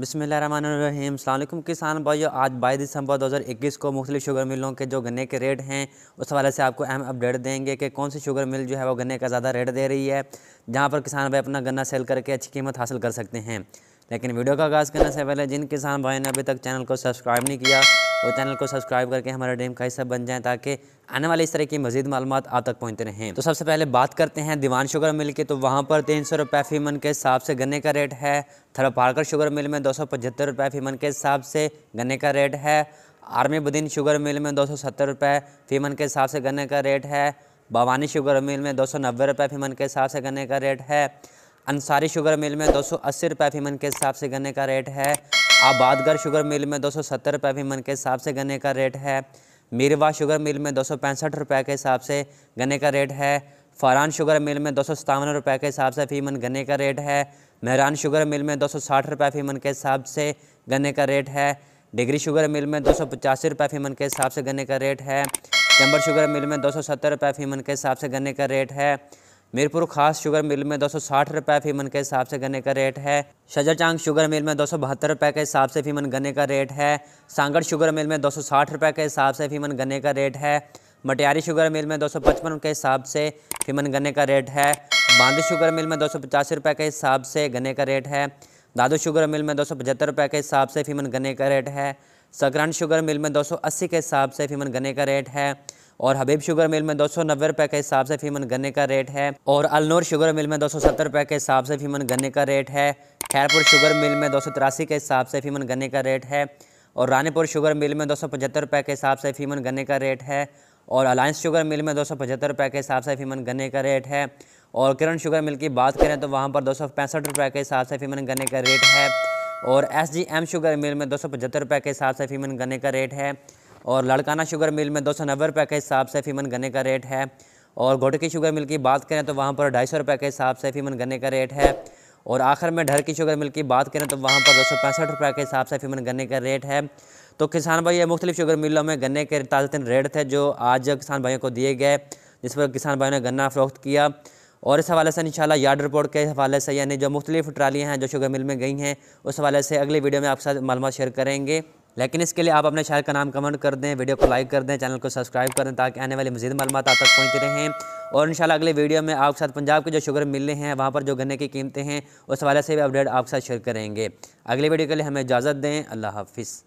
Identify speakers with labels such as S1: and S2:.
S1: बसमीम अल्लाम किसान भाई आज बाईस दिसंबर 2021 को मुख्तलिफ शुगर मिलों के जो गन्ने के रेट हैं उस हवाले से आपको अहम अपडेट देंगे कि कौन सी शुगर मिल जो है वो गन्ने का ज़्यादा रेट दे रही है जहाँ पर किसान भाई अपना गन्ना सेल करके अच्छी कीमत हासिल कर सकते हैं लेकिन वीडियो का आगाज़ करने से पहले जिन किसान भाई ने अभी तक चैनल को सब्सक्राइब नहीं किया वो चैनल को सब्सक्राइब करके हमारा ड्रीम का हिस्सा बन जाए ताकि आने वाले इस तरह की मजीद मालूम आप तक पहुँचते रहें तो सबसे पहले बात करते हैं दीवान शुगर मिल की तो वहाँ पर तीन सौ रुपये फी मन के हिसाब से गन्ने का रेट है थरा पारकर शुगर मिल में दो सौ पचहत्तर रुपये फी मन के हिसाब से गन्ने का रेट है आर्मी बुद्दीन शुगर मिल में दो सौ सत्तर रुपये फी मन के हिसाब से गन्ने का रेट है भवानी शुगर मिल में दो सौ नब्बे रुपये फी मन के हिसाब से गन्ने का रेट है अंसारी शुगर मिल में दो सौ अस्सी रुपये फी मन के हिसाब से गन्ने का रेट है आबादगर शुगर मिल में दो सौ सत्तर रुपये भी मन के हिसाब से गन्ने का रेट है मीरवा शुगर मिल में दो सौ पैंसठ रुपये के हिसाब से गन्ने का रेट है फरान शुगर मिल में दो सौ सतावन रुपये के हिसाब से फीमन गन्ने का रेट है मेहरान शुगर मिल में दो सौ साठ रुपये फीमन के हिसाब से गन्ने का रेट है डिग्री शुगर मिल में दो सौ पचासी रुपये फीमन के हिसाब से गन्ने का रेट है चंबर शुगर मिल में दो सौ सत्तर रुपये फीमन के हिसाब से गन्ने का रेट है मीरपुर खास शुगर मिल में दो सौ साठ रुपये फीमन के हिसाब से गन्ने का रेट है शजरचांग शुगर मिल में दो सौ बहत्तर रुपये के हिसाब से फीमन गन्ने का रेट है सांगड़ शुगर मिल में दो सौ साठ रुपये के हिसाब से फीमन गन्ने का रेट है मटियारी शुगर मिल में दो सौ पचपन के हिसाब से फीमन गन्ने का रेट है बांदी शुगर मिल में दो सौ पचासी रुपये के हिसाब से गन्ने का रेट है दादू शुगर मिल में दो सौ पचहत्तर रुपये के हिसाब से फीमन गन्ने का रेट है सकरान शुगर मिल में दो सौ अस्सी के हिसाब से फीमन गन्ने का रेट है और हबीब शुगर मिल में दो सौ नब्बे रुपये के हिसाब से फीमन गन्ने का रेट है और अलनूर शुगर मिल में दो सौ सत्तर रुपये के हिसाब से फीमन गन्ने का रेट है खैरपुर शुगर मिल में दो सौ तिरासी के हिसाब से फीमन गन्ने का रेट है और रानीपुर शुगर मिल में दो सौ पचहत्तर रुपये के हिसाब से फीमन गन्ने का रेट है और अलायंस शुगर मिल में दो सौ पचहत्तर रुपये के हिसाब से फीमन गन्ने का रेट है और किरण शुगर मिल की बात करें तो वहाँ पर दो सौ पैंसठ रुपये के हिसाब से फीमन गन्ने का रेट है और S G M sugar mill में दो सौ पचहत्तर रुपये के हिसाब से फीमन गन्ने का रेट है और लड़काना शुगर मिल में दो सौ नब्बे रुपये के हिसाब से फीमन गन्ने का रेट है और घोटकी शुगर मिल की बात करें तो वहाँ पर ढाई सौ रुपये के हिसाब से फीमन गन्ने का रेट है और आखिर में ढर की शुगर मिल की बात करें तो वहाँ पर दो सौ पैंसठ रुपये के हिसाब से फीमन गन्ने का रेट है तो किसान भाई ये मुख्तलिफ शुगर मिलों में गन्ने के ताज़ा रेट थे जो आज किसान भाइयों को दिए गए जिस पर किसान भाइयों ने गन्ना फ़रोख्त किया और इस हवाले से इंशाल्लाह यार्ड रिपोर्ट के हवाले से यानी जो मुख्तलिफ ट्रालियाँ हैं जो शुगर मिल में गई हैं उस हवाले से अगली वीडियो में आपके साथ मालूम शेयर करेंगे लेकिन इसके लिए आप अपने शहर का नाम कमेंट कर दें वीडियो को लाइक कर दें चैनल को सब्सक्राइब कर दें ताकि आने वाली मजीद मालूम आप तक पहुँचते रहें और इन अगले वीडियो में आपके साथ पंजाब के जो शुगर मिले हैं वहाँ पर जो गन्ने की कीमतें हैं उस हवाले से भी अपडेट आपके साथ शेयर करेंगे अगले वीडियो के लिए हमें इजाज़त दें अल्लाह हाफिज़